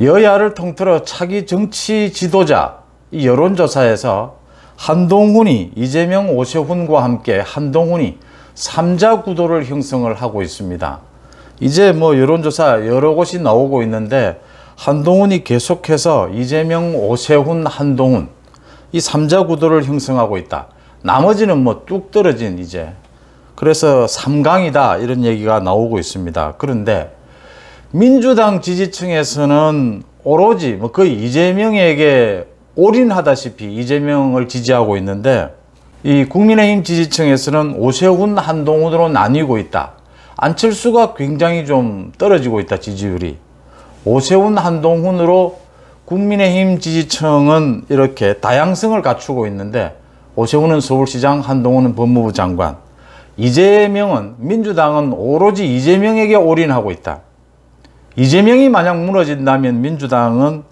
여야를 통틀어 차기 정치 지도자 여론조사에서 한동훈이 이재명 오세훈과 함께 한동훈이 3자 구도를 형성을 하고 있습니다. 이제 뭐 여론조사 여러 곳이 나오고 있는데 한동훈이 계속해서 이재명 오세훈 한동훈 이3자 구도를 형성하고 있다. 나머지는 뭐 뚝 떨어진 이제 그래서 3강이다 이런 얘기가 나오고 있습니다. 그런데 민주당 지지층에서는 오로지 뭐 거의 이재명에게 올인하다시피 이재명을 지지하고 있는데 이 국민의힘 지지층에서는 오세훈 한동훈으로 나뉘고 있다. 안철수가 굉장히 좀 떨어지고 있다 지지율이. 오세훈 한동훈으로 국민의힘 지지층은 이렇게 다양성을 갖추고 있는데 오세훈은 서울시장 한동훈은 법무부 장관 이재명은 민주당은 오로지 이재명에게 올인하고 있다. 이재명이 만약 무너진다면 민주당은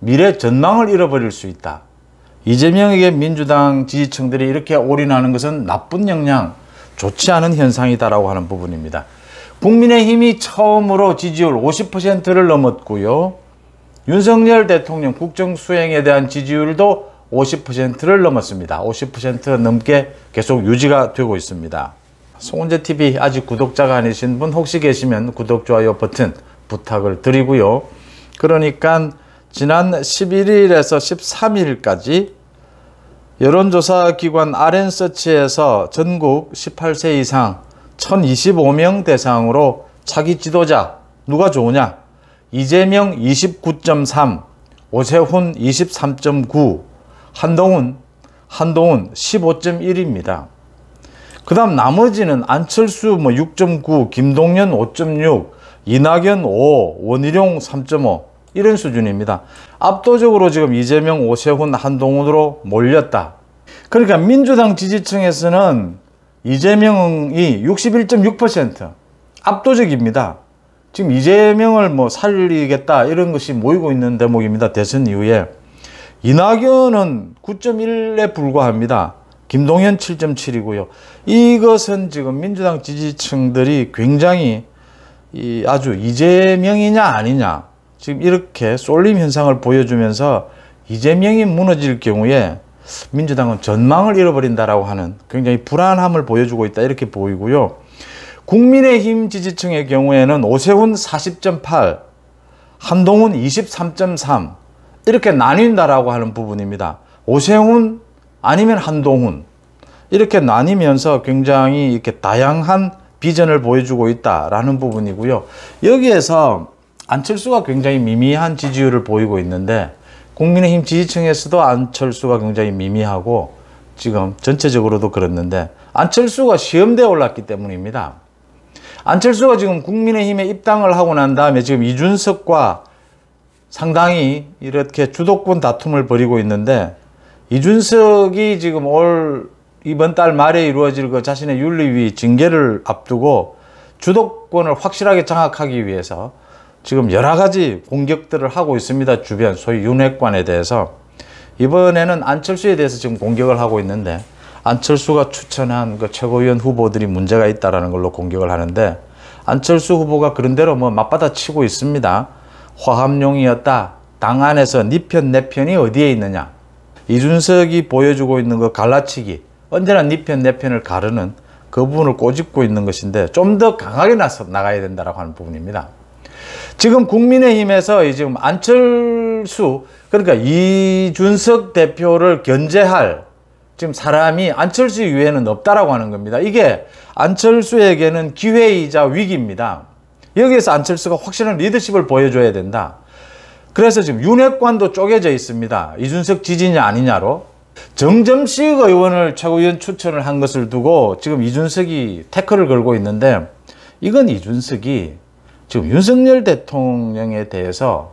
미래 전망을 잃어버릴 수 있다. 이재명에게 민주당 지지층들이 이렇게 올인하는 것은 나쁜 역량, 좋지 않은 현상이다라고 하는 부분입니다. 국민의힘이 처음으로 지지율 50%를 넘었고요. 윤석열 대통령 국정수행에 대한 지지율도 50%를 넘었습니다. 50% 넘게 계속 유지가 되고 있습니다. 송은재TV 아직 구독자가 아니신 분 혹시 계시면 구독, 좋아요 버튼 부탁을 드리고요. 그러니까 지난 11일에서 13일까지 여론조사기관 r n 서치에서 전국 18세 이상 1025명 대상으로 차기 지도자 누가 좋으냐 이재명 29.3 오세훈 23.9 한동훈 한동훈 15.1입니다. 그 다음 나머지는 안철수 뭐6.9 김동연 5.6 이낙연 5, 원희룡 3.5 이런 수준입니다. 압도적으로 지금 이재명, 오세훈, 한동훈으로 몰렸다. 그러니까 민주당 지지층에서는 이재명이 61.6% 압도적입니다. 지금 이재명을 뭐 살리겠다 이런 것이 모이고 있는 대목입니다. 대선 이후에. 이낙연은 9.1에 불과합니다. 김동현 7.7이고요. 이것은 지금 민주당 지지층들이 굉장히 이 아주 이재명이냐 아니냐 지금 이렇게 쏠림 현상을 보여주면서 이재명이 무너질 경우에 민주당은 전망을 잃어버린다라고 하는 굉장히 불안함을 보여주고 있다 이렇게 보이고요. 국민의힘 지지층의 경우에는 오세훈 40.8, 한동훈 23.3 이렇게 나뉜다라고 하는 부분입니다. 오세훈 아니면 한동훈 이렇게 나뉘면서 굉장히 이렇게 다양한 비전을 보여주고 있다라는 부분이고요. 여기에서 안철수가 굉장히 미미한 지지율을 보이고 있는데 국민의힘 지지층에서도 안철수가 굉장히 미미하고 지금 전체적으로도 그렇는데 안철수가 시험대에 올랐기 때문입니다. 안철수가 지금 국민의힘에 입당을 하고 난 다음에 지금 이준석과 상당히 이렇게 주도권 다툼을 벌이고 있는데 이준석이 지금 올 이번 달 말에 이루어질 그 자신의 윤리위 징계를 앞두고 주도권을 확실하게 장악하기 위해서 지금 여러 가지 공격들을 하고 있습니다. 주변 소위 윤핵관에 대해서 이번에는 안철수에 대해서 지금 공격을 하고 있는데 안철수가 추천한 그 최고위원 후보들이 문제가 있다라는 걸로 공격을 하는데 안철수 후보가 그런대로 뭐 맞받아치고 있습니다. 화합용이었다. 당 안에서 네 편, 내 편이 어디에 있느냐. 이준석이 보여주고 있는 그 갈라치기. 언제나 네 편, 내 편을 가르는 그 부분을 꼬집고 있는 것인데 좀 더 강하게 나서 나가야 된다라고 하는 부분입니다. 지금 국민의힘에서 지금 안철수 그러니까 이준석 대표를 견제할 지금 사람이 안철수 이외에는 없다라고 하는 겁니다. 이게 안철수에게는 기회이자 위기입니다. 여기에서 안철수가 확실한 리더십을 보여줘야 된다. 그래서 지금 윤핵관도 쪼개져 있습니다. 이준석 지지냐 아니냐로. 정점식 의원을 최고위원 추천을 한 것을 두고 지금 이준석이 태클을 걸고 있는데 이건 이준석이 지금 윤석열 대통령에 대해서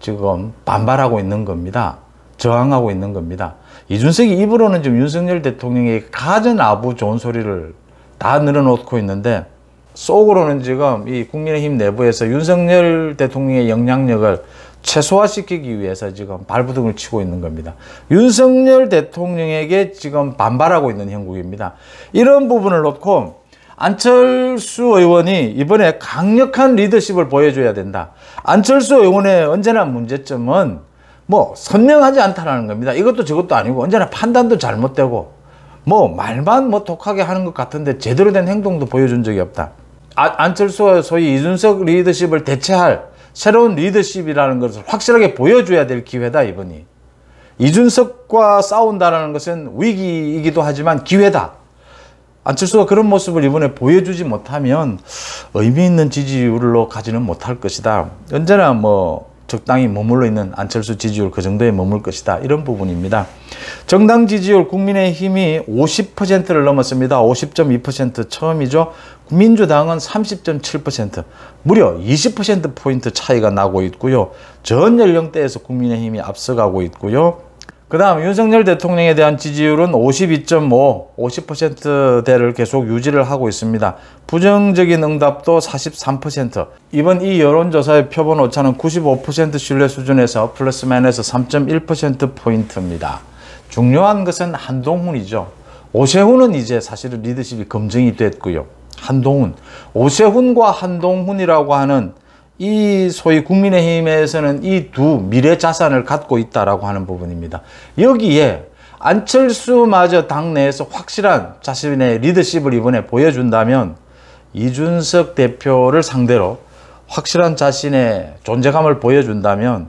지금 반발하고 있는 겁니다. 저항하고 있는 겁니다. 이준석이 입으로는 지금 윤석열 대통령의 가전 아부 좋은 소리를 다 늘어놓고 있는데 속으로는 지금 이 국민의힘 내부에서 윤석열 대통령의 영향력을 최소화시키기 위해서 지금 발부둥을 치고 있는 겁니다. 윤석열 대통령에게 지금 반발하고 있는 형국입니다. 이런 부분을 놓고 안철수 의원이 이번에 강력한 리더십을 보여줘야 된다. 안철수 의원의 언제나 문제점은 뭐 선명하지 않다라는 겁니다. 이것도 저것도 아니고 언제나 판단도 잘못되고 뭐 말만 뭐 독하게 하는 것 같은데 제대로 된 행동도 보여준 적이 없다. 아, 안철수가 소위 이준석 리더십을 대체할 새로운 리더십이라는 것을 확실하게 보여줘야 될 기회다 이분이 이준석과 싸운다라는 것은 위기이기도 하지만 기회다. 안철수가 그런 모습을 이번에 보여주지 못하면 의미 있는 지지율로 가지는 못할 것이다. 언제나 뭐 적당히 머물러 있는 안철수 지지율 그 정도에 머물 것이다. 이런 부분입니다. 정당 지지율 국민의힘이 50%를 넘었습니다. 50.2% 처음이죠. 민주당은 30.7%, 무려 20%포인트 차이가 나고 있고요. 전 연령대에서 국민의힘이 앞서가고 있고요. 그 다음 윤석열 대통령에 대한 지지율은 52.5, 50%대를 계속 유지를 하고 있습니다. 부정적인 응답도 43%, 이번 이 여론조사의 표본 오차는 95% 신뢰 수준에서 플러스 마이너스 3.1%포인트입니다. 중요한 것은 한동훈이죠. 오세훈은 이제 사실은 리더십이 검증이 됐고요. 한동훈. 오세훈과 한동훈이라고 하는 이 소위 국민의힘에서는 이 두 미래 자산을 갖고 있다라고 하는 부분입니다. 여기에 안철수마저 당내에서 확실한 자신의 리더십을 이번에 보여준다면 이준석 대표를 상대로 확실한 자신의 존재감을 보여준다면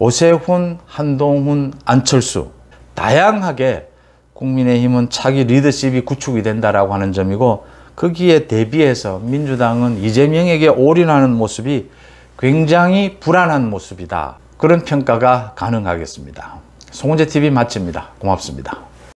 오세훈, 한동훈, 안철수 다양하게 국민의힘은 차기 리더십이 구축이 된다라고 하는 점이고 거기에 대비해서 민주당은 이재명에게 올인하는 모습이 굉장히 불안한 모습이다. 그런 평가가 가능하겠습니다. 송재 TV 마칩니다. 고맙습니다.